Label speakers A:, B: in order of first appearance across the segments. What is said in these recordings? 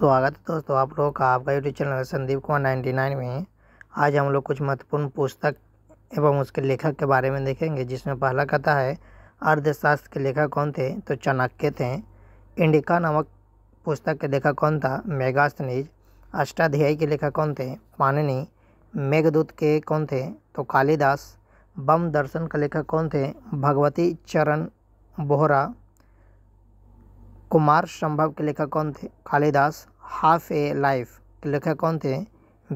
A: स्वागत है दोस्तों आप लोगों का आपका YouTube channel Sandeep Kumar ninety nine में आज हम लोग कुछ महत्वपूर्ण पुस्तक एवं उसके लेखक के बारे में देखेंगे जिसमें पहला कथा है अर्धशास्त्र के लेखक कौन थे तो चाणक्य थे इंडिका नामक पुस्तक के लेखक कौन था मेगास्तनीज अष्टाध्यायी के लेखक कौन थे पाननी मेघदूत के कौन थे तो कालिदास बम दर्शन का लेखक कौन थे भगवती चरण बोहरा कुमार संभव के लेखक कौन थे कालिदास हाफ ए लाइफ के लेखक कौन थे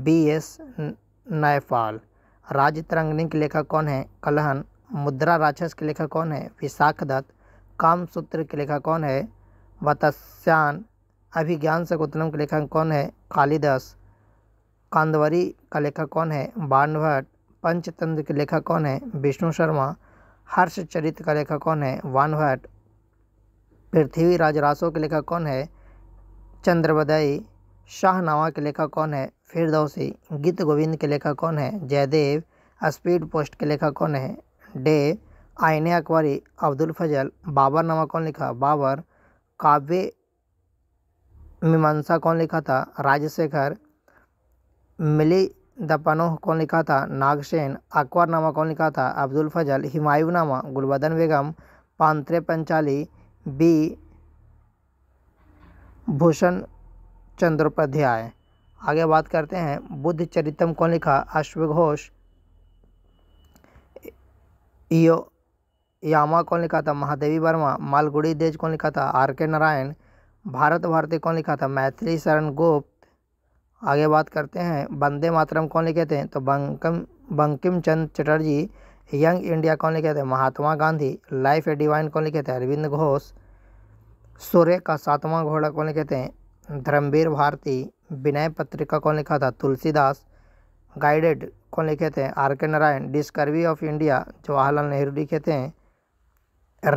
A: V S Naipaul Rajatarangini के लेखक कौन है कलहन मुद्रा राक्षस के लेखक कौन है विशाख दत्त कामसूत्र के लेखक कौन है वत्स्यान अभिज्ञान शकुतलम के लेखक कौन है कालिदास कांदवरी का लेखक कौन है बाणभट्ट पंचतंत्र के लेखक कौन है विष्णु शर्मा हर्षचरित का लेखक कौन है वानभट्ट पृथ्वी रासो के लेखक कौन है चंद्रवदय शाहनामा के लेखक कौन है फिरदौसी गीत गोविंद के लेखक कौन है जयदेव स्पीड पोस्ट के लेखक कौन है डे आयने अकबरी अब्दुल फजल बाबर नामा कौन लिखा बाबर काव्य मीमांसा कौन लिखा था राजशेखर मिली दपनोह कौन लिखा था नागसेन अकबर नामा कौन लिखा था अब्दुल फजल हिमायू नामा गुलबदन बेगम पांत्रे पंचाली बी भूषण चंद्रोपाध्याय आगे बात करते हैं बुद्ध चरितम को लिखा अश्वघोष यो यामा कौन लिखा था महादेवी वर्मा मालगुड़ी देज कौन लिखा था आर के नारायण भारत भारती कौन लिखा था मैथिली शरण गुप्त आगे बात करते हैं वंदे मातरम कौन लिखे थे तो बंकम बंकिम चंद चटर्जी यंग इंडिया कौन लिखे थे Mahatma Gandhi life a divine कौन लिखे थे अरविंद घोष सूर्य का सातवां घोड़ा कौन लिखे थे धर्मवीर भारती विनय पत्रिका कौन लिखा था तुलसीदास गाइडेड कौन लिखे थे R K Narayan discovery of India Jawaharlal Nehru लिखे थे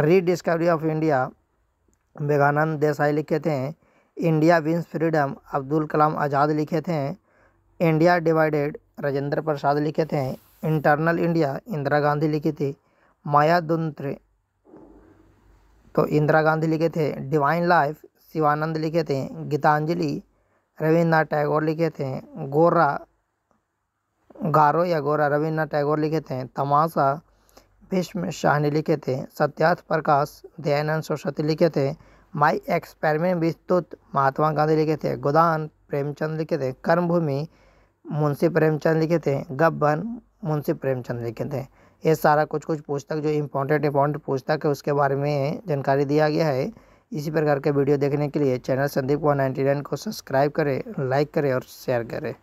A: rediscovery of India Meghnad Desai लिखे थे India wins freedom Abdul Kalam Azad लिखे थे इंडिया डिवाइडेड राजेंद्र प्रसाद लिखे थे इंटरनल इंडिया इंदिरा गांधी लिखी थी माया दुंत्रे तो इंदिरा गांधी लिखे थे डिवाइन लाइफ शिवानंद लिखे थे गीतांजलि रविन्द्रनाथ टैगोर लिखे थे गोरा गारो या गोरा रविन्द्रनाथ टैगोर लिखे थे तमाशा भीष्म शाह लिखे थे सत्यार्थ प्रकाश दयानंद सरस्वती लिखे थे माई एक्सपेरिमेंट विस्तुत महात्मा गांधी लिखे थे गोदान प्रेमचंद लिखे थे कर्मभूमि मुंशी प्रेमचंद लिखे थे गब्बन मुंशी प्रेमचंद लिखे थे ये सारा कुछ कुछ पुस्तक जो इम्पोर्टेंट इम्पोर्टेंट पुस्तक है उसके बारे में जानकारी दिया गया है इसी प्रकार के वीडियो देखने के लिए channel Sandeep one ninety nine को सब्सक्राइब करें लाइक करें और शेयर करें